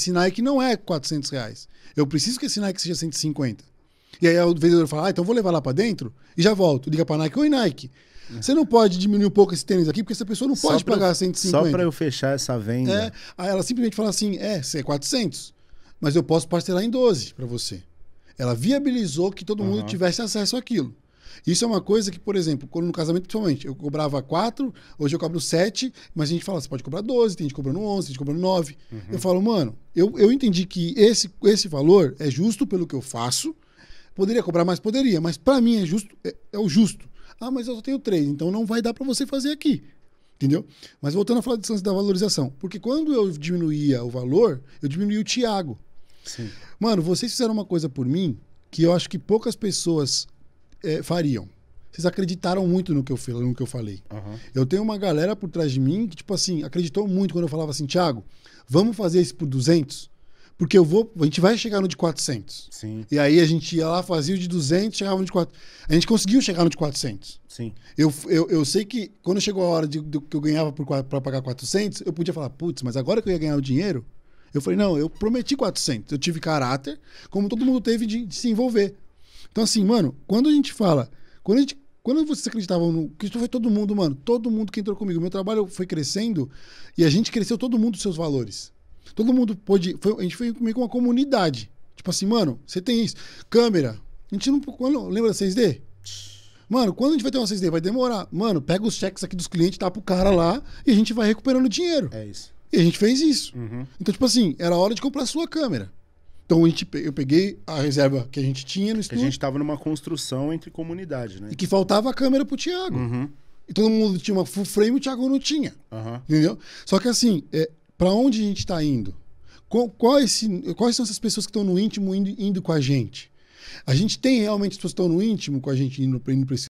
Esse é Nike não é 400 reais. Eu preciso que esse Nike seja 150. E aí o vendedor fala, ah, então vou levar lá para dentro e já volto. Liga para Nike, oi Nike. É. Você não pode diminuir um pouco esse tênis aqui, porque essa pessoa não pode pagar eu, 150. Só para eu fechar essa venda. É, aí ela simplesmente fala assim, é, você é 400, mas eu posso parcelar em 12 para você. Ela viabilizou que todo uhum. mundo tivesse acesso àquilo. Isso é uma coisa que, por exemplo, quando no casamento, principalmente, eu cobrava 4, hoje eu cobro 7, mas a gente fala, você pode cobrar 12, tem gente cobrando 11, tem gente cobrando 9. Uhum. Eu falo, mano, eu, eu entendi que esse, esse valor é justo pelo que eu faço. Poderia cobrar mais? Poderia, mas para mim é justo, é, é, o justo. Ah, mas eu só tenho 3, então não vai dar para você fazer aqui. Entendeu? Mas voltando a falar de distância da valorização, porque quando eu diminuía o valor, eu diminuía o Tiago. Mano, vocês fizeram uma coisa por mim que eu acho que poucas pessoas é, fariam. Vocês acreditaram muito no que eu, no que eu falei. Uhum. Eu tenho uma galera por trás de mim que, tipo assim, acreditou muito quando eu falava assim, Thiago, vamos fazer isso por 200? Porque eu vou, a gente vai chegar no de 400. Sim. E aí a gente ia lá, fazia o de 200, chegava no de 400. A gente conseguiu chegar no de 400. Sim. Eu, eu, eu sei que quando chegou a hora de, de que eu ganhava para pagar 400, eu podia falar, putz, mas agora que eu ia ganhar o dinheiro, eu falei, não, eu prometi 400. Eu tive caráter, como todo mundo teve de, de se envolver. Então, assim, mano, quando a gente fala, quando a gente. Quando vocês acreditavam no. Que isso foi todo mundo, mano. Todo mundo que entrou comigo. Meu trabalho foi crescendo e a gente cresceu todo mundo os seus valores. Todo mundo pôde. Foi, a gente foi meio com uma comunidade. Tipo assim, mano, você tem isso. Câmera. A gente não. Quando, lembra da 6D? Mano, quando a gente vai ter uma 6D? Vai demorar. Mano, pega os cheques aqui dos clientes, tá pro cara lá e a gente vai recuperando dinheiro. É isso. E a gente fez isso. Uhum. Então, tipo assim, era hora de comprar a sua câmera. Então a gente, eu peguei a reserva que a gente tinha no estúdio. A gente estava numa construção entre comunidade, né? E que faltava a câmera pro Thiago. Uhum. E todo mundo tinha uma full frame, o Thiago não tinha. Uhum. Entendeu? Só que assim, é, para onde a gente está indo? Qual, quais, quais são essas pessoas que estão no íntimo indo, indo com a gente? A gente tem realmente pessoas que estão no íntimo com a gente indo para esse